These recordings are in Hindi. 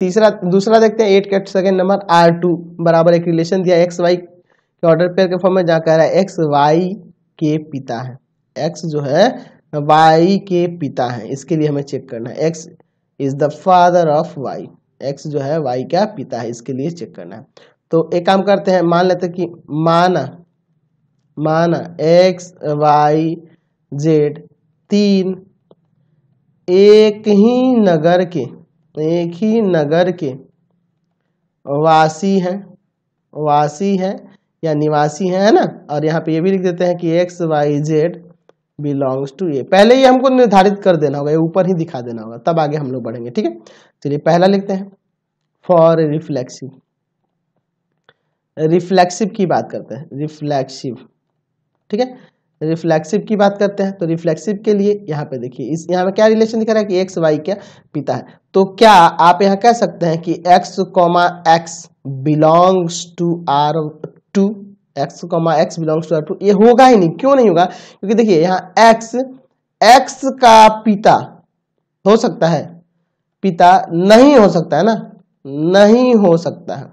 तीसरा दूसरा देखते हैं एट का सेकेंड नंबर आर टू बराबर एक रिलेशन दिया एक्स वाई के ऑर्डर पेयर के फॉर्म में जहाँ कह रहा है एक्स वाई के पिता है एक्स जो है वाई के पिता है इसके लिए हमें चेक करना है X is the father of Y X जो है वाई का पिता है इसके लिए चेक करना है तो एक काम करते हैं मान लेते कि माना माना एक्स वाई जेड तीन एक ही नगर के एक ही नगर के वासी हैं वासी हैं या निवासी हैं है ना और यहाँ पे ये भी लिख देते हैं कि X Y Z belongs to A पहले ही हमको निर्धारित कर देना होगा ये ऊपर ही दिखा देना होगा तब आगे हम लोग बढ़ेंगे ठीक है चलिए पहला लिखते हैं फॉर रिफ्लेक्सिव रिफ्लेक्सिव की बात करते हैं रिफ्लेक्सिव ठीक है रिफ्लेक्सिव की बात करते हैं तो रिफ्लेक्सिव के लिए यहाँ पे देखिए इस यहाँ पे क्या रिलेशन दिखा रहा है कि एक्स वाई क्या पिता है तो क्या आप यहाँ कह सकते हैं कि X comma X belongs to R two X comma X belongs to R two ये होगा ही नहीं क्यों नहीं होगा क्योंकि देखिए यहाँ एक्स एक्स का पिता हो सकता है पिता नहीं हो सकता है ना नहीं हो सकता है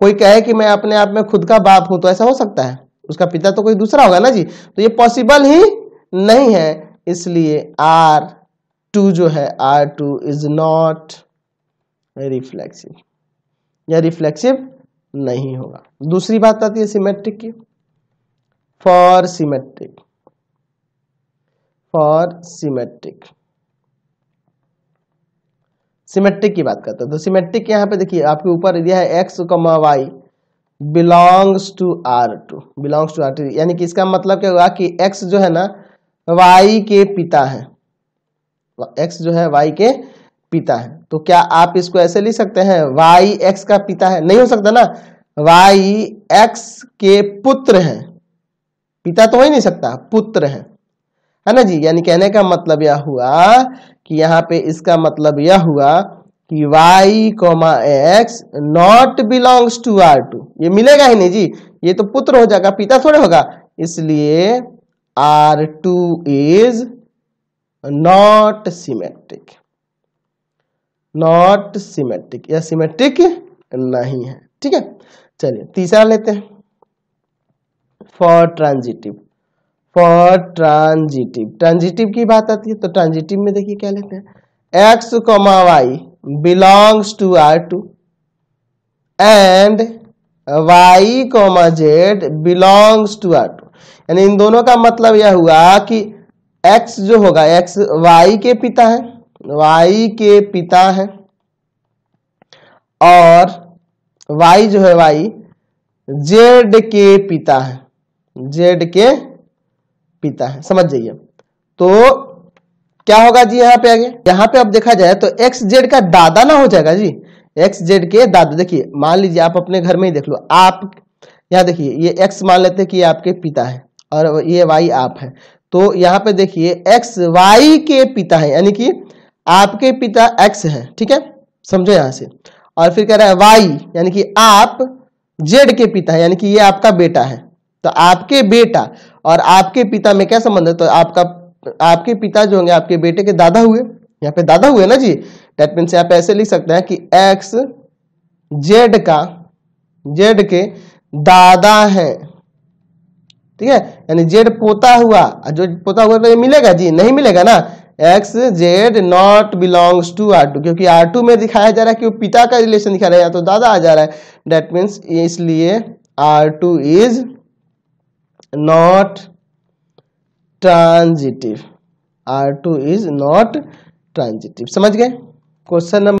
कोई कहे कि मैं अपने आप में खुद का बाप हूं तो ऐसा हो सकता है उसका पिता तो कोई दूसरा होगा ना जी तो ये पॉसिबल ही नहीं है इसलिए आर टू जो है R two is not reflexive यह रिफ्लेक्सिव नहीं होगा दूसरी बात आती है सिमेट्रिक की for symmetric for symmetric symmetric की बात करते हैं तो सिमेट्रिक यहां पे देखिए आपके ऊपर दिया है X comma Y belongs to R two belongs to R two यानी कि इसका मतलब क्या हुआ कि एक्स जो है ना वाई के पिता है एक्स जो है वाई के पिता है तो क्या आप इसको ऐसे लिख सकते हैं वाई एक्स का पिता है नहीं हो सकता ना वाई एक्स के पुत्र है पिता तो हो ही नहीं सकता पुत्र है है ना जी यानी कहने का मतलब यह हुआ कि यहां पे इसका मतलब यह हुआ कि y comma X not belongs to R two ये मिलेगा ही नहीं जी ये तो पुत्र हो जाएगा पिता थोड़े होगा इसलिए R two is not symmetric not symmetric या सिमेट्रिक नहीं है ठीक है चलिए तीसरा लेते हैं for transitive for transitive transitive की बात आती है तो ट्रांजिटिव में देखिए क्या लेते हैं X comma Y belongs to R2 and y comma Z belongs to R two यानी इन दोनों का मतलब यह हुआ कि x जो होगा x y के पिता है y के पिता है और y जो है y जेड के पिता है जेड के पिता है समझ जाइए तो क्या होगा जी यहाँ पे आगे यहाँ पे अब देखा जाए तो एक्स जेड का दादा ना हो जाएगा जी एक्स जेड के दादा देखिए मान लीजिए आप अपने घर में ही देख लो आप यहाँ देखिए ये एक्स मान लेते हैं कि आपके पिता है और ये वाई आप है तो यहाँ पे देखिए एक्स वाई के पिता है यानी कि आपके पिता एक्स है ठीक है समझो यहाँ से और फिर कह रहा है वाई यानी कि आप जेड के पिता है यानी कि ये आपका बेटा है तो आपके बेटा और आपके पिता में क्या संबंध है तो आपका आपके पिता जो होंगे आपके बेटे के दादा हुए यहाँ पे दादा हुए ना जी डेट मीन आप ऐसे लिख सकते हैं कि एक्स जेड का जेड के दादा है ठीक है यानी जेड पोता हुआ जो पोता हुआ तो ये मिलेगा जी नहीं मिलेगा ना X Z not belongs to R two क्योंकि आर टू में दिखाया जा रहा है कि वो पिता का रिलेशन दिखा रहा है या तो दादा आ जा रहा है डेट मीन्स इसलिए R two is not transitive R two is not transitive समझ गए क्वेश्चन नंबर